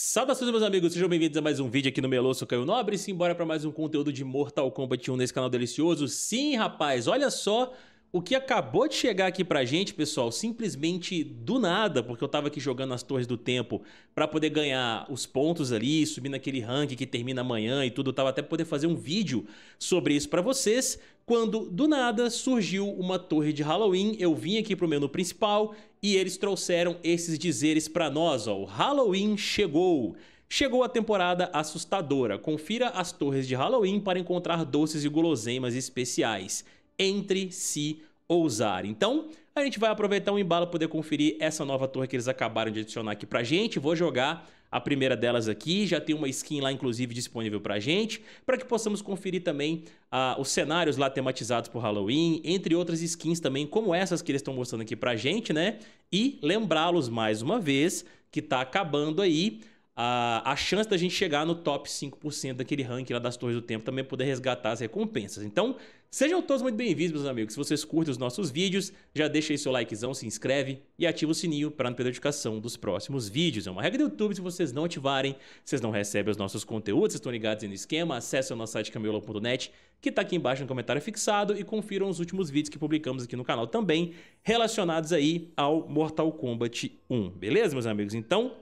Saudações, meus amigos, sejam bem-vindos a mais um vídeo aqui no Meloso Caio Nobre e bora para mais um conteúdo de Mortal Kombat 1 nesse canal delicioso. Sim, rapaz, olha só o que acabou de chegar aqui pra gente, pessoal, simplesmente do nada, porque eu tava aqui jogando as torres do tempo para poder ganhar os pontos ali, subir naquele rank que termina amanhã e tudo, eu tava até poder fazer um vídeo sobre isso para vocês, quando do nada surgiu uma torre de Halloween, eu vim aqui pro menu principal e eles trouxeram esses dizeres para nós, ó, o Halloween chegou. Chegou a temporada assustadora. Confira as torres de Halloween para encontrar doces e guloseimas especiais entre si ousar. Então, a gente vai aproveitar um embalo para poder conferir essa nova torre que eles acabaram de adicionar aqui pra gente. Vou jogar a primeira delas aqui, já tem uma skin lá inclusive disponível pra gente, para que possamos conferir também uh, os cenários lá tematizados por Halloween, entre outras skins também, como essas que eles estão mostrando aqui pra gente, né? E lembrá-los mais uma vez que tá acabando aí a, a chance da gente chegar no top 5% daquele ranking lá das Torres do Tempo também poder resgatar as recompensas. Então, Sejam todos muito bem-vindos, meus amigos. Se vocês curtem os nossos vídeos, já deixa aí seu likezão, se inscreve e ativa o sininho para não perder a notificação dos próximos vídeos. É uma regra do YouTube, se vocês não ativarem, vocês não recebem os nossos conteúdos, vocês estão ligados aí no esquema, acessem o nosso site camiola.net, que está aqui embaixo no comentário fixado e confiram os últimos vídeos que publicamos aqui no canal também, relacionados aí ao Mortal Kombat 1, beleza, meus amigos? Então,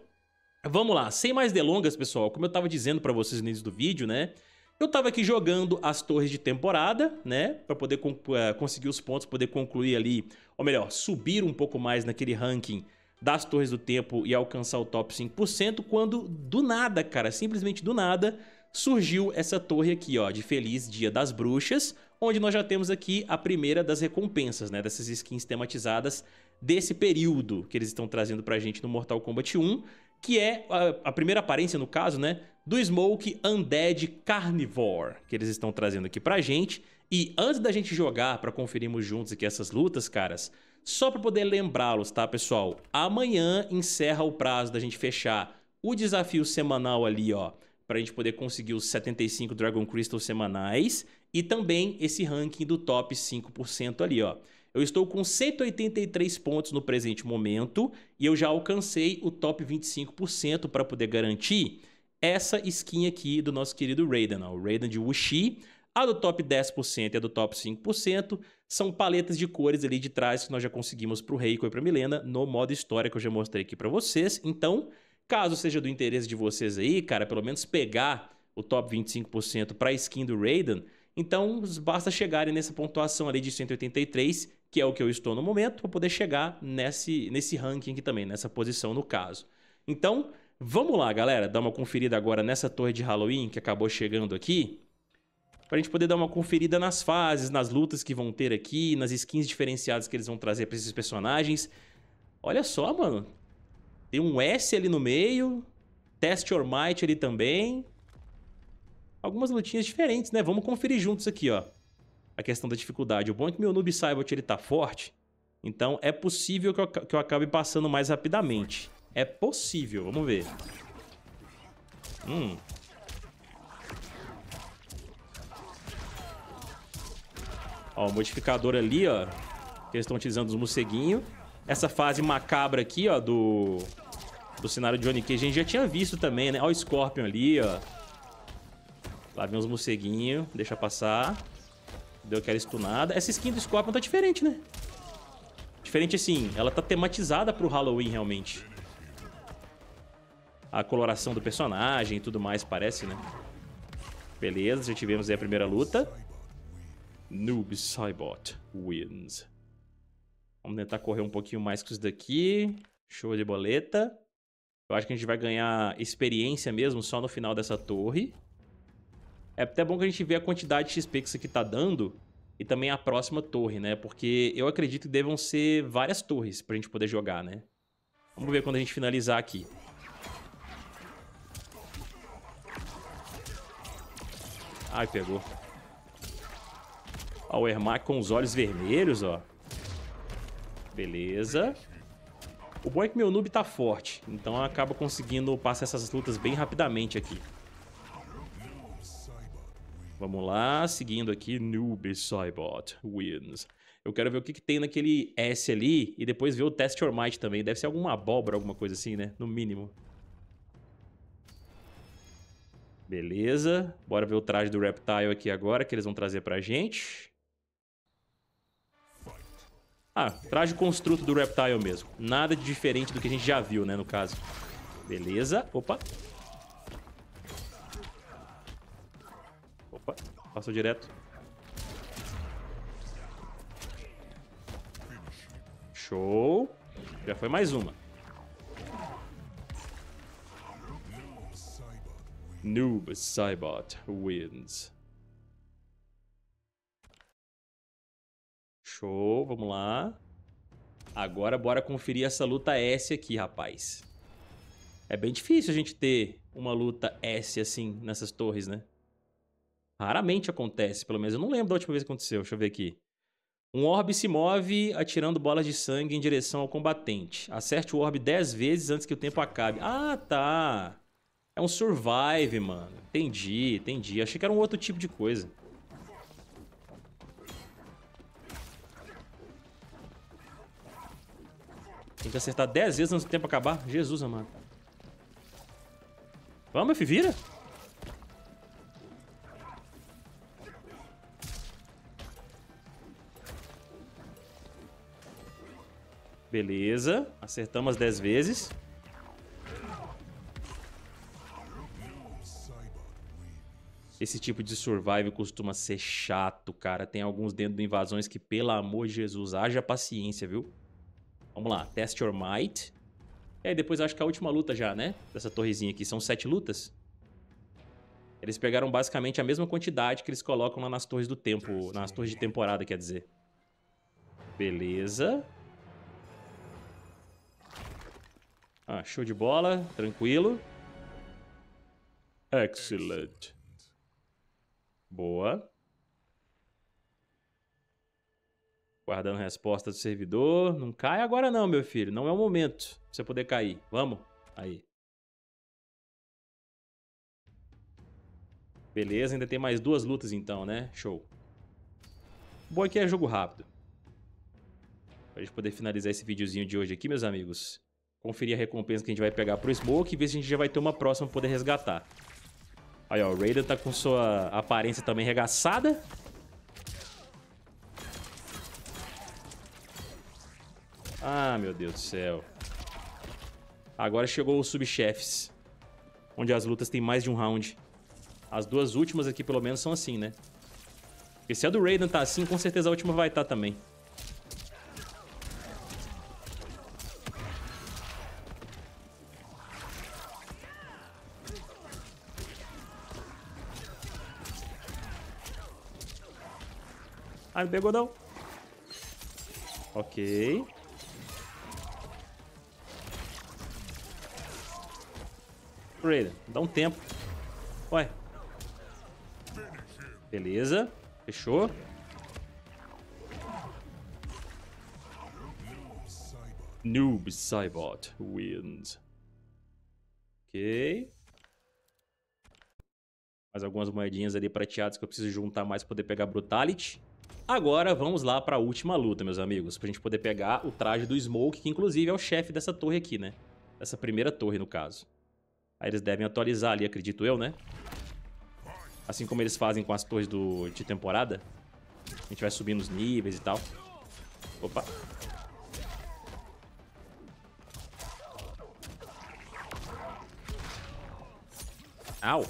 vamos lá. Sem mais delongas, pessoal, como eu estava dizendo para vocês no início do vídeo, né? Eu tava aqui jogando as torres de temporada, né? Pra poder eh, conseguir os pontos, poder concluir ali, ou melhor, subir um pouco mais naquele ranking das torres do tempo e alcançar o top 5%, quando do nada, cara, simplesmente do nada, surgiu essa torre aqui, ó, de Feliz Dia das Bruxas, onde nós já temos aqui a primeira das recompensas, né, dessas skins tematizadas desse período que eles estão trazendo pra gente no Mortal Kombat 1, que é a, primeira aparência, no caso, né, do Smoke Undead Carnivore, que eles estão trazendo aqui pra gente. E antes da gente jogar para conferirmos juntos aqui essas lutas, caras, só para poder lembrá-los, tá, pessoal? Amanhã encerra o prazo da gente fechar o desafio semanal ali, ó, pra gente poder conseguir os 75 Dragon Crystal semanais e também esse ranking do top 5% ali, ó. Eu estou com 183 pontos no presente momento e eu já alcancei o top 25% para poder garantir essa skin aqui do nosso querido Raiden, ó, o Raiden de Wuxi. A do top 10% e a do top 5% são paletas de cores ali de trás que nós já conseguimos para o Reiko e para Milena no modo história que eu já mostrei aqui para vocês. Então, caso seja do interesse de vocês aí, cara, pelo menos pegar o top 25% para a skin do Raiden, então basta chegarem nessa pontuação ali de 183, que é o que eu estou no momento, para poder chegar nesse, nesse ranking aqui também, nessa posição no caso. Então, Vamos lá, galera, dar uma conferida agora nessa torre de Halloween que acabou chegando aqui. Pra gente poder dar uma conferida nas fases, nas lutas que vão ter aqui, nas skins diferenciadas que eles vão trazer pra esses personagens. Olha só, mano. Tem um S ali no meio. Test Your Might ali também. Algumas lutinhas diferentes, né? Vamos conferir juntos aqui, ó. A questão da dificuldade. O bom é que meu noob Cybot ele tá forte. Então é possível que eu, que eu acabe passando mais rapidamente. É possível, vamos ver. Hum. Ó, o modificador ali, ó. Que eles estão utilizando os moceguinhos. Essa fase macabra aqui, ó, do... Do cenário de Johnny Cage, a gente já tinha visto também, né? Ó o Scorpion ali, ó. Lá vem os moceguinhos. Deixa passar. Deu aquela stunada. Essa skin do Scorpion tá diferente, né? Diferente assim, ela tá tematizada pro Halloween, realmente a coloração do personagem e tudo mais, parece, né? Beleza, já tivemos aí a primeira luta. Noob Cybot wins. Vamos tentar correr um pouquinho mais com isso daqui. Show de boleta. Eu acho que a gente vai ganhar experiência mesmo só no final dessa torre. É até bom que a gente vê a quantidade de XP que isso aqui tá dando e também a próxima torre, né? Porque eu acredito que devam ser várias torres pra gente poder jogar, né? Vamos ver quando a gente finalizar aqui. Ai, pegou. Ó, o Ermac com os olhos vermelhos, ó. Beleza. O bom é que meu noob tá forte, então acaba conseguindo passar essas lutas bem rapidamente aqui. Vamos lá, seguindo aqui, Noob Cybot wins. Eu quero ver o que, que, tem naquele S ali e depois ver o Test Your Might também. Deve ser alguma abóbora, alguma coisa assim, né? No mínimo. Beleza. Bora ver o traje do Reptile aqui agora, que eles vão trazer pra gente. Ah, traje construto do Reptile mesmo. Nada de diferente do que a gente já viu, né, no caso. Beleza. Opa. Opa. Passou direto. Show. Já foi mais uma. Noob Cybot wins. Show, vamos lá. Agora bora conferir essa luta S aqui, rapaz. É bem difícil a gente ter uma luta S assim nessas torres, né? Raramente acontece, pelo menos. Eu não lembro da última vez que aconteceu. Deixa eu ver aqui. Um orbe se move atirando bolas de sangue em direção ao combatente. Acerte o orbe 10 vezes antes que o tempo acabe. Ah, tá. É um survive, mano. Entendi, entendi. Achei que era um outro tipo de coisa. Tem que acertar 10 vezes antes do tempo acabar. Jesus, amado. Vamos, F, vira. Beleza. Acertamos as 10 vezes. Esse tipo de survival costuma ser chato, cara. Tem alguns dentro de invasões que, pelo amor de Jesus, haja paciência, viu? Vamos lá, test your might. É, e aí depois acho que a última luta já, né? Dessa torrezinha aqui. São sete lutas. Eles pegaram basicamente a mesma quantidade que eles colocam lá nas torres do tempo. Nas torres de temporada, quer dizer. Beleza. Ah, show de bola. Tranquilo. Excellent. Boa. Guardando resposta do servidor. Não cai agora não, meu filho. Não é o momento pra você poder cair. Vamos. Aí. Beleza, ainda tem mais duas lutas então, né? Show. O bom aqui é jogo rápido. Pra gente poder finalizar esse videozinho de hoje aqui, meus amigos. Conferir a recompensa que a gente vai pegar pro Smoke e ver se a gente já vai ter uma próxima pra poder resgatar. Aí, ó, o Raiden tá com sua aparência também regaçada. Ah, meu Deus do céu. Agora chegou os subchefes, onde as lutas têm mais de um round. As duas últimas aqui, pelo menos, são assim, né? Porque se a do Raiden tá assim, com certeza a última vai estar tá também. Ai, não pegou não. Ok. Raiden, dá um tempo. Ué. Beleza. Fechou. Noob Cybot wins. Ok mais algumas moedinhas ali prateadas que eu preciso juntar mais para poder pegar Brutality. Agora vamos lá para a última luta, meus amigos, para a gente poder pegar o traje do Smoke, que inclusive é o chefe dessa torre aqui, né? Dessa primeira torre, no caso. Aí eles devem atualizar ali, acredito eu, né? Assim como eles fazem com as torres do... de temporada. A gente vai subindo os níveis e tal. Opa. Au.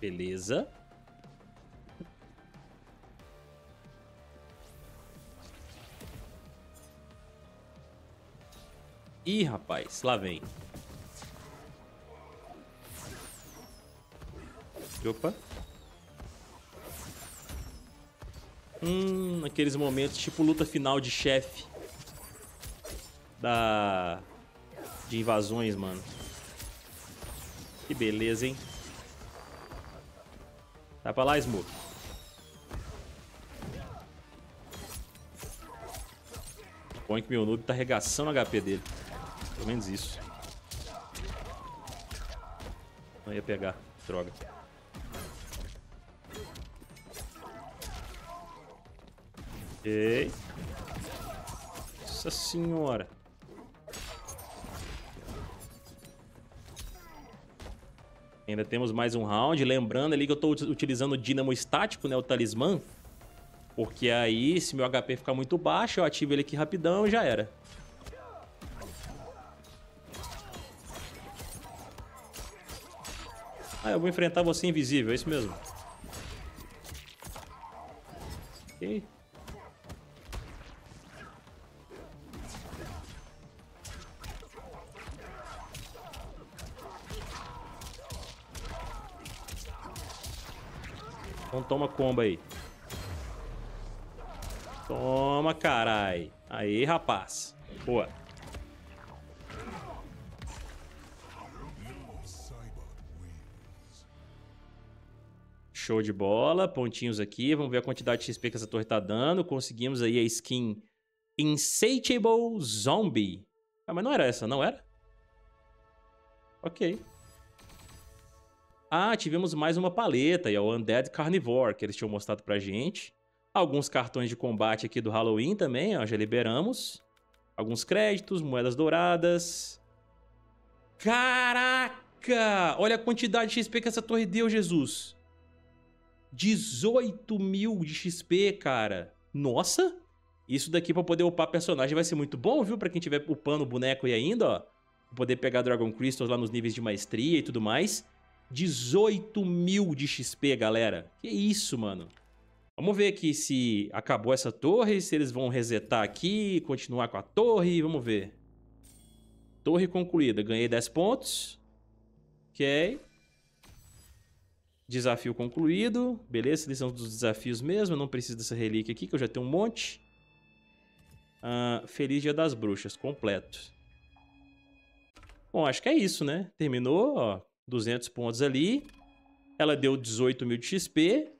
Beleza. Ih, rapaz, lá vem. Opa. Hum, aqueles momentos, tipo luta final de chefe. Da... De invasões, mano. Que beleza, hein? Vai pra lá, Smoke. Põe que meu noob tá arregaçando o HP dele. Pelo menos isso. Não ia pegar. Droga. Ei, Nossa senhora. Ainda temos mais um round. Lembrando ali que eu estou utilizando o dínamo estático, né? O talismã. Porque aí, se meu HP ficar muito baixo, eu ativo ele aqui rapidão e já era. Ah, eu vou enfrentar você invisível, é isso mesmo. Ok. Então toma comba aí. Toma, carai. Aí, rapaz. Boa. Show de bola, pontinhos aqui. Vamos ver a quantidade de XP que essa torre tá dando. Conseguimos aí a skin Insatiable Zombie. Ah, mas não era essa, não era? Ok. Ah, tivemos mais uma paleta, e é o Undead Carnivore, que eles tinham mostrado pra gente. Alguns cartões de combate aqui do Halloween também, ó, já liberamos. Alguns créditos, moedas douradas. Caraca! Olha a quantidade de XP que essa torre deu, Jesus. 18 mil de XP, cara. Nossa! Isso daqui pra poder upar personagem vai ser muito bom, viu? Pra quem tiver upando o boneco aí ainda, ó. Poder pegar Dragon Crystals lá nos níveis de maestria e tudo mais. 18 mil de XP, galera. Que isso, mano. Vamos ver aqui se acabou essa torre, se eles vão resetar aqui, continuar com a torre, vamos ver. Torre concluída, ganhei 10 pontos. Ok. Desafio concluído. Beleza, eles são dos desafios mesmo, eu não preciso dessa relíquia aqui, que eu já tenho um monte. Ah, feliz Dia das Bruxas, completo. Bom, acho que é isso, né? Terminou, ó, 200 pontos ali. Ela deu 18 mil de XP.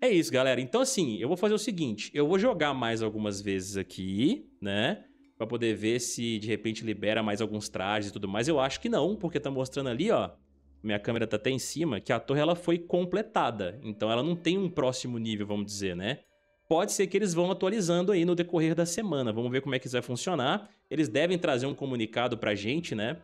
É isso, galera. Então, assim, eu vou fazer o seguinte. Eu vou jogar mais algumas vezes aqui, né? Pra poder ver se, de repente, libera mais alguns trajes e tudo mais. Eu acho que não, porque tá mostrando ali, ó. Minha câmera tá até em cima, que a torre ela foi completada. Então, ela não tem um próximo nível, vamos dizer, né? Pode ser que eles vão atualizando aí no decorrer da semana. Vamos ver como é que isso vai funcionar. Eles devem trazer um comunicado pra gente, né?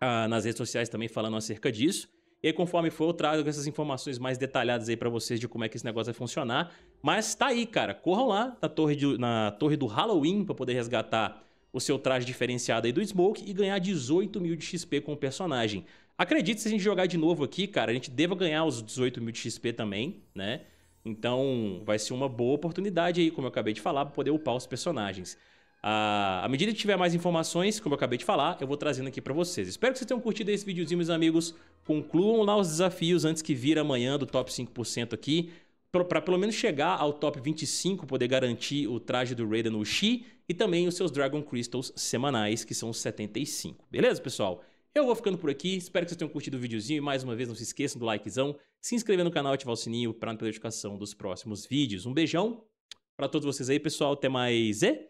ah, nas redes sociais também falando acerca disso. E aí, conforme for, eu trago essas informações mais detalhadas aí para vocês de como é que esse negócio vai funcionar. Mas tá aí, cara. Corram lá na torre, de, na torre do Halloween para poder resgatar o seu traje diferenciado aí do Smoke e ganhar 18 mil de XP com o personagem. acredito se a gente jogar de novo aqui, cara, a gente deva ganhar os 18 mil de XP também, né? Então vai ser uma boa oportunidade aí, como eu acabei de falar, pra poder upar os personagens. À medida que tiver mais informações, como eu acabei de falar, eu vou trazendo aqui para vocês. Espero que vocês tenham curtido esse videozinho, meus amigos. Concluam lá os desafios antes que vira amanhã do top 5% aqui para pelo menos chegar ao top 25, poder garantir o traje do Raiden Uchi e também os seus Dragon Crystals semanais, que são os 75. Beleza, pessoal? Eu vou ficando por aqui, espero que vocês tenham curtido o videozinho e mais uma vez não se esqueçam do likezão, se inscrever no canal e ativar o sininho para não perder notificação dos próximos vídeos. Um beijão para todos vocês aí, pessoal. Até mais e...